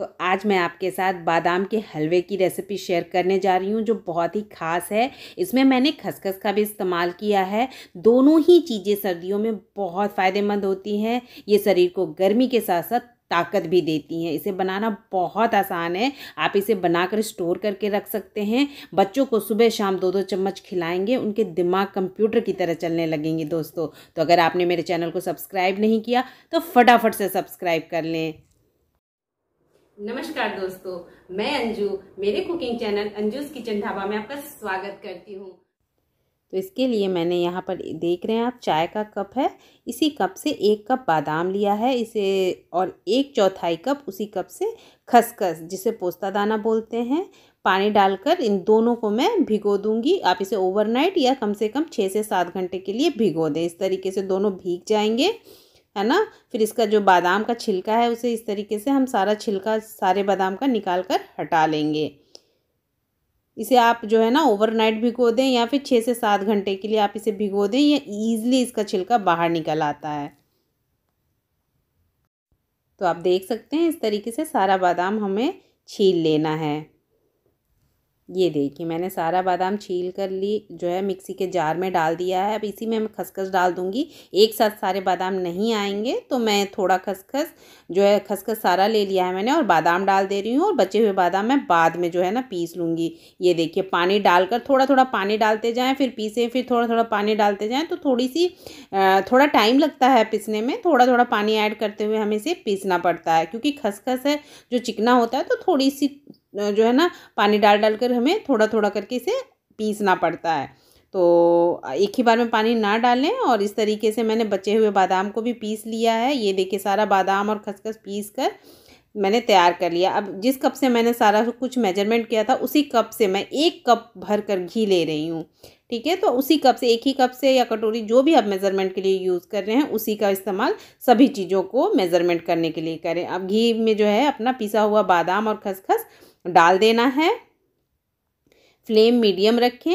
तो आज मैं आपके साथ बादाम के हलवे की रेसिपी शेयर करने जा रही हूँ जो बहुत ही खास है इसमें मैंने खसखस का भी इस्तेमाल किया है दोनों ही चीज़ें सर्दियों में बहुत फ़ायदेमंद होती हैं ये शरीर को गर्मी के साथ साथ ताकत भी देती हैं इसे बनाना बहुत आसान है आप इसे बनाकर स्टोर करके रख सकते हैं बच्चों को सुबह शाम दो दो चम्मच खिलाएंगे उनके दिमाग कंप्यूटर की तरह चलने लगेंगे दोस्तों तो अगर आपने मेरे चैनल को सब्सक्राइब नहीं किया तो फटाफट से सब्सक्राइब कर लें नमस्कार दोस्तों मैं अंजू मेरे cooking channel Anju's Kitchen Dhaba में आपका स्वागत करती हूँ तो इसके लिए मैंने यहाँ पर देख रहे हैं आप चाय का कप है इसी कप से एक कप बादाम लिया है इसे और एक चौथाई कप उसी कप से खसखस जिसे पोस्ता दाना बोलते हैं पानी डालकर इन दोनों को मैं भिगो दूंगी आप इसे ओवरनाइट या कम से कम छः से सात घंटे के लिए भिगो दें इस तरीके से दोनों भीग जाएंगे है ना फिर इसका जो बादाम का छिलका है उसे इस तरीके से हम सारा छिलका सारे बादाम का निकाल कर हटा लेंगे इसे आप जो है ना ओवरनाइट भिगो दें या फिर छः से सात घंटे के लिए आप इसे भिगो दें या ईज़िली इसका छिलका बाहर निकल आता है तो आप देख सकते हैं इस तरीके से सारा बादाम हमें छील लेना है ये देखिए मैंने सारा बादाम छील कर ली जो है मिक्सी के जार में डाल दिया है अब इसी में मैं खसखस डाल दूँगी एक साथ सारे बादाम नहीं आएंगे तो मैं थोड़ा खसखस जो है खसखस सारा ले लिया है मैंने और बादाम डाल दे रही हूँ और बचे हुए बादाम मैं बाद में जो है ना पीस लूँगी ये देखिए पानी डालकर थोड़ा थोड़ा पानी डालते जाएँ फिर पीसें फिर थोड़ा थोड़ा पानी डालते जाएँ तो थोड़ी सी थोड़ा टाइम लगता है पीसने में थोड़ा थोड़ा पानी ऐड करते हुए हमें इसे पीसना पड़ता है क्योंकि खसखस है जो चिकना होता है तो थोड़ी सी जो है ना पानी डाल डाल कर हमें थोड़ा थोड़ा करके इसे पीसना पड़ता है तो एक ही बार में पानी ना डालें और इस तरीके से मैंने बचे हुए बादाम को भी पीस लिया है ये देखिए सारा बादाम और खसखस पीस कर मैंने तैयार कर लिया अब जिस कप से मैंने सारा कुछ मेजरमेंट किया था उसी कप से मैं एक कप भर कर घी ले रही हूँ ठीक है तो उसी कप से एक ही कप से या कटोरी जो भी आप मेज़रमेंट के लिए यूज़ कर रहे हैं उसी का इस्तेमाल सभी चीज़ों को मेज़रमेंट करने के लिए करें अब घी में जो है अपना पिसा हुआ बादाम और खसखस डाल देना है फ्लेम मीडियम रखें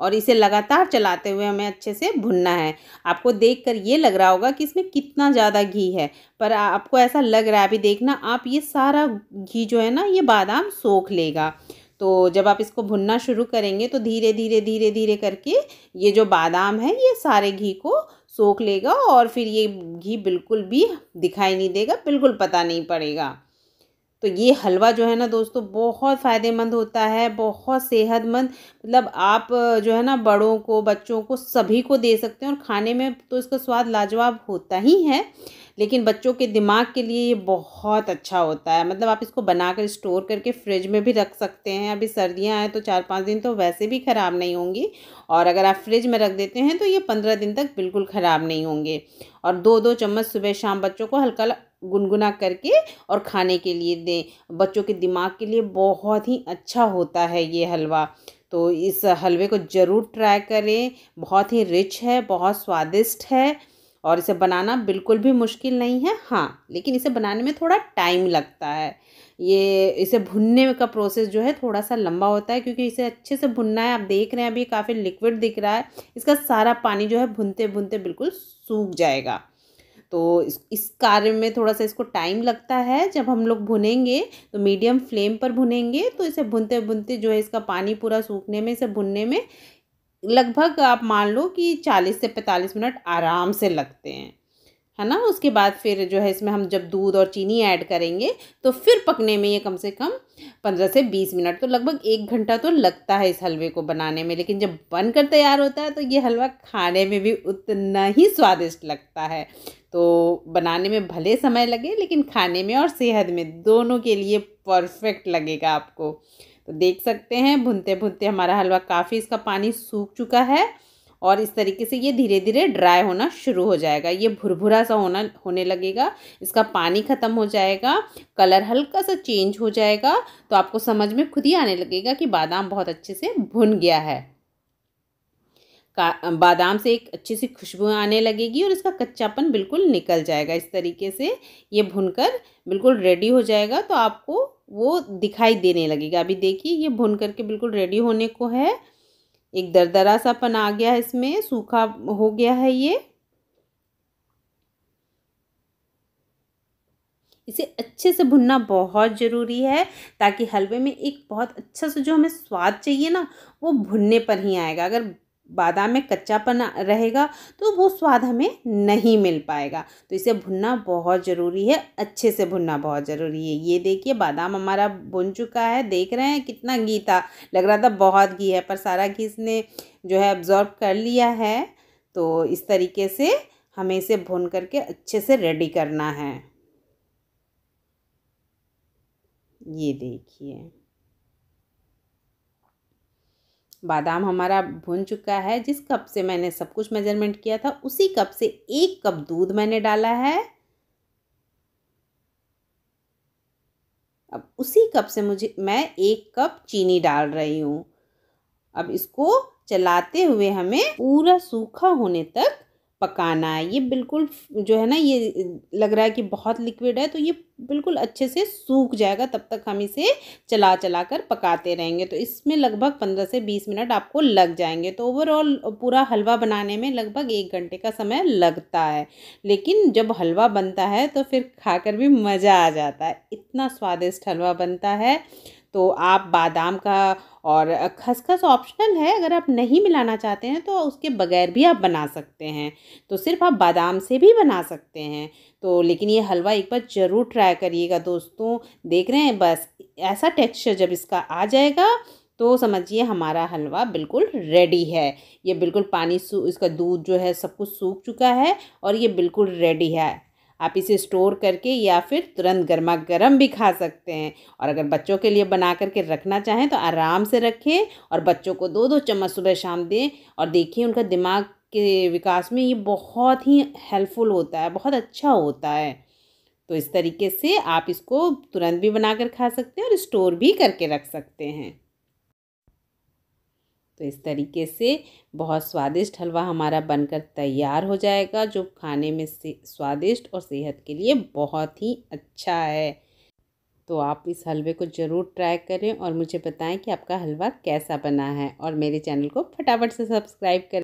और इसे लगातार चलाते हुए हमें अच्छे से भुनना है आपको देखकर ये लग रहा होगा कि इसमें कितना ज़्यादा घी है पर आपको ऐसा लग रहा है अभी देखना आप ये सारा घी जो है ना ये बादाम सोख लेगा तो जब आप इसको भुनना शुरू करेंगे तो धीरे धीरे धीरे धीरे करके ये जो बादाम है ये सारे घी को सोख लेगा और फिर ये घी बिल्कुल भी दिखाई नहीं देगा बिल्कुल पता नहीं पड़ेगा तो ये हलवा जो है ना दोस्तों बहुत फ़ायदेमंद होता है बहुत सेहतमंद मतलब आप जो है ना बड़ों को बच्चों को सभी को दे सकते हैं और खाने में तो इसका स्वाद लाजवाब होता ही है लेकिन बच्चों के दिमाग के लिए ये बहुत अच्छा होता है मतलब आप इसको बनाकर स्टोर करके फ्रिज में भी रख सकते हैं अभी सर्दियाँ आए तो चार पाँच दिन तो वैसे भी ख़राब नहीं होंगी और अगर आप फ्रिज में रख देते हैं तो ये पंद्रह दिन तक बिल्कुल ख़राब नहीं होंगे और दो दो चम्मच सुबह शाम बच्चों को हल्का गुनगुना करके और खाने के लिए दें बच्चों के दिमाग के लिए बहुत ही अच्छा होता है ये हलवा तो इस हलवे को ज़रूर ट्राई करें बहुत ही रिच है बहुत स्वादिष्ट है और इसे बनाना बिल्कुल भी मुश्किल नहीं है हाँ लेकिन इसे बनाने में थोड़ा टाइम लगता है ये इसे भुनने का प्रोसेस जो है थोड़ा सा लंबा होता है क्योंकि इसे अच्छे से भुनना है आप देख रहे हैं अभी काफ़ी लिक्विड दिख रहा है इसका सारा पानी जो है भुनते भुनते बिल्कुल सूख जाएगा तो इस कार्य में थोड़ा सा इसको टाइम लगता है जब हम लोग भुनेंगे तो मीडियम फ्लेम पर भुनेंगे तो इसे भुनते भुनते जो है इसका पानी पूरा सूखने में इसे भुनने में लगभग आप मान लो कि चालीस से पैंतालीस मिनट आराम से लगते हैं है ना उसके बाद फिर जो है इसमें हम जब दूध और चीनी ऐड करेंगे तो फिर पकने में ये कम से कम पंद्रह से बीस मिनट तो लगभग एक घंटा तो लगता है इस हलवे को बनाने में लेकिन जब बनकर तैयार होता है तो ये हलवा खाने में भी उतना ही स्वादिष्ट लगता है तो बनाने में भले समय लगे लेकिन खाने में और सेहत में दोनों के लिए परफेक्ट लगेगा आपको तो देख सकते हैं भुनते भुनते हमारा हलवा काफ़ी इसका पानी सूख चुका है और इस तरीके से ये धीरे धीरे ड्राई होना शुरू हो जाएगा ये भुरभुरा सा होना होने लगेगा इसका पानी ख़त्म हो जाएगा कलर हल्का सा चेंज हो जाएगा तो आपको समझ में खुद ही आने लगेगा कि बादाम बहुत अच्छे से भुन गया है का बादाम से एक अच्छी सी खुशबू आने लगेगी और इसका कच्चापन बिल्कुल निकल जाएगा इस तरीके से ये भुनकर बिल्कुल रेडी हो जाएगा तो आपको वो दिखाई देने लगेगा अभी देखिए ये भुन करके बिल्कुल रेडी होने को है एक दरदरा सा पन आ गया है इसमें सूखा हो गया है ये इसे अच्छे से भुनना बहुत ज़रूरी है ताकि हलवे में एक बहुत अच्छा सा जो हमें स्वाद चाहिए ना वो भुनने पर ही आएगा अगर बादाम में कच्चापन रहेगा तो वो स्वाद हमें नहीं मिल पाएगा तो इसे भुनना बहुत ज़रूरी है अच्छे से भुनना बहुत ज़रूरी है ये देखिए बादाम हमारा भुन चुका है देख रहे हैं कितना घी था लग रहा था बहुत घी है पर सारा घी इसने जो है अब्जॉर्ब कर लिया है तो इस तरीके से हमें इसे भुन करके अच्छे से रेडी करना है ये देखिए बादाम हमारा भुन चुका है जिस कप से मैंने सब कुछ मेजरमेंट किया था उसी कप से एक कप दूध मैंने डाला है अब उसी कप से मुझे मैं एक कप चीनी डाल रही हूँ अब इसको चलाते हुए हमें पूरा सूखा होने तक पकाना है ये बिल्कुल जो है ना ये लग रहा है कि बहुत लिक्विड है तो ये बिल्कुल अच्छे से सूख जाएगा तब तक हम इसे चला चला कर पकाते रहेंगे तो इसमें लगभग पंद्रह से बीस मिनट आपको लग जाएंगे तो ओवरऑल पूरा हलवा बनाने में लगभग एक घंटे का समय लगता है लेकिन जब हलवा बनता है तो फिर खाकर भी मज़ा आ जाता है इतना स्वादिष्ट हलवा बनता है तो आप बादाम का और खसखस ऑप्शनल है अगर आप नहीं मिलाना चाहते हैं तो उसके बगैर भी आप बना सकते हैं तो सिर्फ आप बादाम से भी बना सकते हैं तो लेकिन ये हलवा एक बार ज़रूर ट्राई करिएगा दोस्तों देख रहे हैं बस ऐसा टेक्सचर जब इसका आ जाएगा तो समझिए हमारा हलवा बिल्कुल रेडी है ये बिल्कुल पानी इसका दूध जो है सब कुछ सूख चुका है और ये बिल्कुल रेडी है आप इसे स्टोर करके या फिर तुरंत गर्मा गर्म भी खा सकते हैं और अगर बच्चों के लिए बना करके रखना चाहें तो आराम से रखें और बच्चों को दो दो चम्मच सुबह शाम दें और देखिए उनका दिमाग के विकास में ये बहुत ही हेल्पफुल होता है बहुत अच्छा होता है तो इस तरीके से आप इसको तुरंत भी बना कर खा सकते हैं और स्टोर भी करके रख सकते हैं तो इस तरीके से बहुत स्वादिष्ट हलवा हमारा बनकर तैयार हो जाएगा जो खाने में स्वादिष्ट और सेहत के लिए बहुत ही अच्छा है तो आप इस हलवे को ज़रूर ट्राई करें और मुझे बताएं कि आपका हलवा कैसा बना है और मेरे चैनल को फटाफट से सब्सक्राइब करें